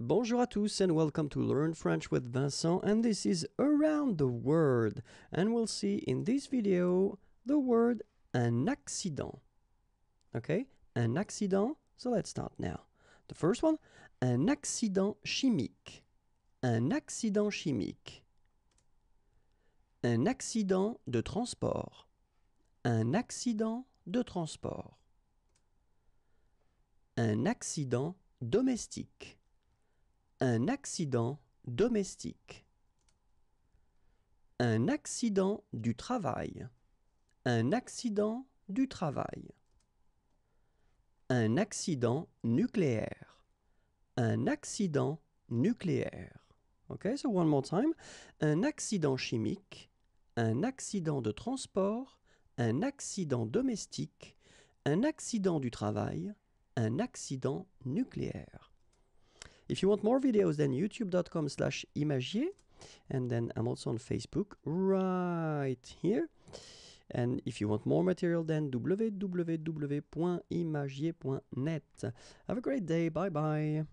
Bonjour à tous and welcome to Learn French with Vincent and this is Around the Word and we'll see in this video the word an accident. Okay, an accident, so let's start now. The first one, un accident chimique. Un accident chimique. Un accident de transport. Un accident de transport. Un accident domestique Un accident domestique. Un accident du travail. Un accident du travail. Un accident nucléaire. Un accident nucléaire. Okay, so one more time. Un accident chimique, un accident de transport, un accident domestique, un accident du travail, un accident nucléaire. If you want more videos, then youtube.com slash imagier. And then I'm also on Facebook right here. And if you want more material, then www.imagier.net. Have a great day. Bye bye.